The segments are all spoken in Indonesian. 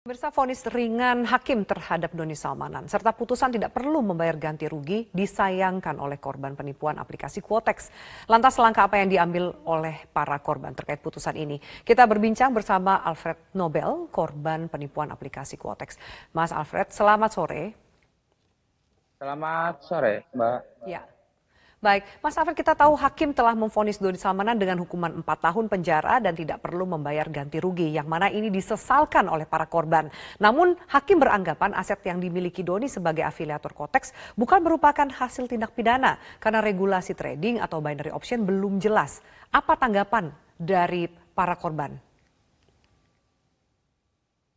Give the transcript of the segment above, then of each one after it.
Pemirsa vonis ringan hakim terhadap Doni Salmanan serta putusan tidak perlu membayar ganti rugi disayangkan oleh korban penipuan aplikasi Quotex. Lantas langkah apa yang diambil oleh para korban terkait putusan ini? Kita berbincang bersama Alfred Nobel, korban penipuan aplikasi Quotex. Mas Alfred, selamat sore. Selamat sore, Mbak. Ya, Baik, Mas Afif kita tahu hakim telah memfonis Doni Salmanan dengan hukuman 4 tahun penjara dan tidak perlu membayar ganti rugi yang mana ini disesalkan oleh para korban. Namun hakim beranggapan aset yang dimiliki Doni sebagai afiliator Kotex bukan merupakan hasil tindak pidana karena regulasi trading atau binary option belum jelas. Apa tanggapan dari para korban?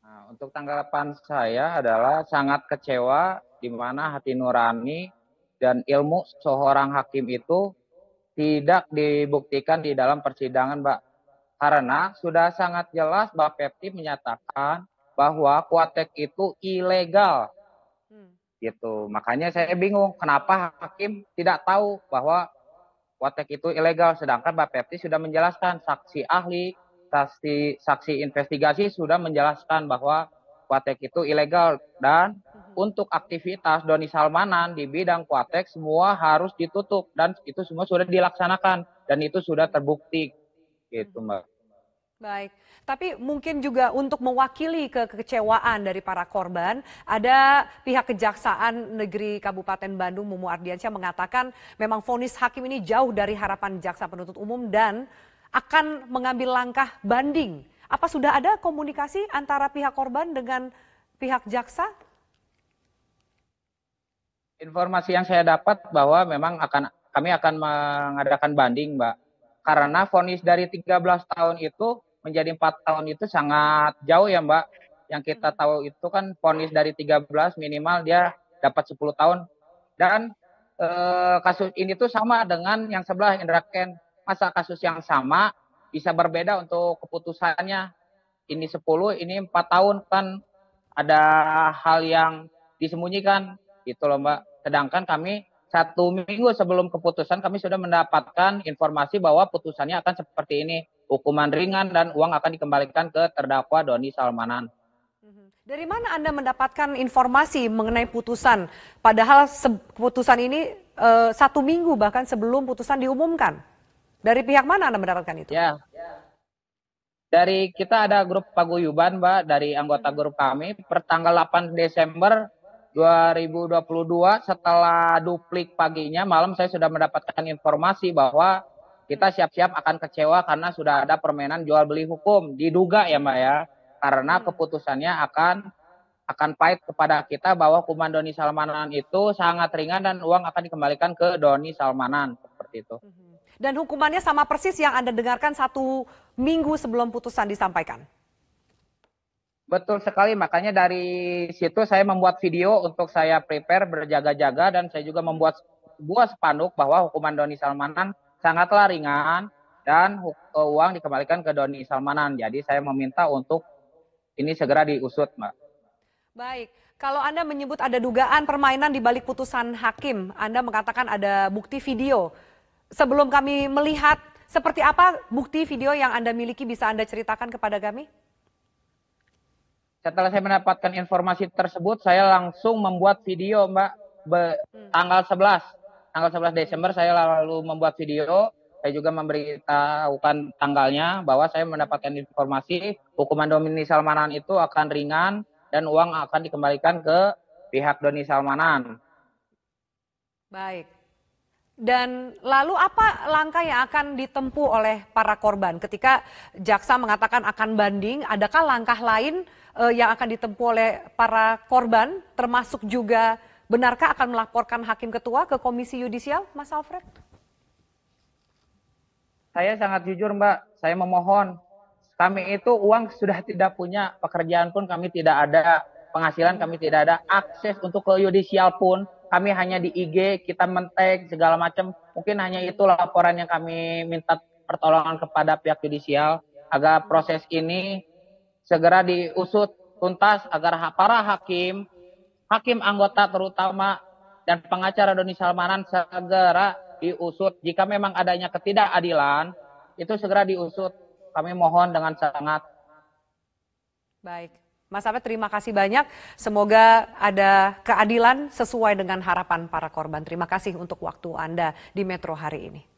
Nah, untuk tanggapan saya adalah sangat kecewa di mana hati nurani dan ilmu seorang hakim itu tidak dibuktikan di dalam persidangan, Mbak. Karena sudah sangat jelas Mbak Pepti menyatakan bahwa kuatek itu ilegal. Hmm. Gitu. Makanya saya bingung kenapa hakim tidak tahu bahwa kuatek itu ilegal sedangkan Mbak Pepti sudah menjelaskan saksi ahli, saksi saksi investigasi sudah menjelaskan bahwa kuatek itu ilegal dan untuk aktivitas Doni Salmanan di bidang kuatek semua harus ditutup dan itu semua sudah dilaksanakan dan itu sudah terbukti gitu Mbak. Baik, tapi mungkin juga untuk mewakili kekecewaan dari para korban, ada pihak Kejaksaan Negeri Kabupaten Bandung Mumu Ardiansyah mengatakan memang vonis hakim ini jauh dari harapan jaksa penuntut umum dan akan mengambil langkah banding. Apa sudah ada komunikasi antara pihak korban dengan pihak jaksa? Informasi yang saya dapat bahwa memang akan kami akan mengadakan banding, Mbak. Karena vonis dari 13 tahun itu menjadi 4 tahun itu sangat jauh ya, Mbak. Yang kita hmm. tahu itu kan vonis dari 13 minimal dia dapat 10 tahun. Dan e, kasus ini tuh sama dengan yang sebelah Indra Ken. Masa kasus yang sama bisa berbeda untuk keputusannya. Ini 10, ini 4 tahun kan ada hal yang disembunyikan gitu loh, Mbak Sedangkan kami satu minggu sebelum keputusan kami sudah mendapatkan informasi bahwa putusannya akan seperti ini hukuman ringan dan uang akan dikembalikan ke terdakwa Doni Salmanan. Mhm. Dari mana Anda mendapatkan informasi mengenai putusan? Padahal keputusan ini e, satu minggu bahkan sebelum putusan diumumkan. Dari pihak mana Anda mendapatkan itu? Ya, dari kita ada grup paguyuban, Mbak, dari anggota grup kami. pertanggal 8 Desember 2022 setelah duplik paginya malam saya sudah mendapatkan informasi bahwa kita siap-siap akan kecewa karena sudah ada permainan jual beli hukum diduga ya Mbak ya karena hmm. keputusannya akan akan pahit kepada kita bahwa hukuman Doni Salmanan itu sangat ringan dan uang akan dikembalikan ke Doni Salmanan seperti itu. Hmm. Dan hukumannya sama persis yang Anda dengarkan satu minggu sebelum putusan disampaikan. Betul sekali, makanya dari situ saya membuat video untuk saya prepare berjaga-jaga dan saya juga membuat sebuah spanduk bahwa hukuman Doni Salmanan sangatlah ringan dan e, uang dikembalikan ke Doni Salmanan. Jadi saya meminta untuk ini segera diusut, Mbak. Baik, kalau Anda menyebut ada dugaan permainan di balik putusan hakim, Anda mengatakan ada bukti video. Sebelum kami melihat seperti apa bukti video yang Anda miliki bisa Anda ceritakan kepada kami? Setelah saya mendapatkan informasi tersebut, saya langsung membuat video, Mbak. Be, hmm. Tanggal 11, tanggal 11 Desember saya lalu membuat video. Saya juga memberitahukan tanggalnya bahwa saya mendapatkan informasi hukuman Doni Salmanan itu akan ringan dan uang akan dikembalikan ke pihak Doni Salmanan. Baik. Dan lalu apa langkah yang akan ditempuh oleh para korban ketika jaksa mengatakan akan banding? Adakah langkah lain uh, yang akan ditempuh oleh para korban, termasuk juga benarkah akan melaporkan hakim ketua ke komisi yudisial, Mas Alfred? Saya sangat jujur, Mbak. Saya memohon. Kami itu uang sudah tidak punya, pekerjaan pun kami tidak ada, penghasilan kami tidak ada, akses untuk ke yudisial pun kami hanya di IG, kita mentek segala macam. Mungkin hanya itu laporan yang kami minta pertolongan kepada pihak yudisial agar proses ini segera diusut tuntas agar para hakim, hakim anggota terutama dan pengacara Doni Salmanan segera diusut. Jika memang adanya ketidakadilan, itu segera diusut. Kami mohon dengan sangat. Baik. Mas Abed, terima kasih banyak. Semoga ada keadilan sesuai dengan harapan para korban. Terima kasih untuk waktu Anda di Metro hari ini.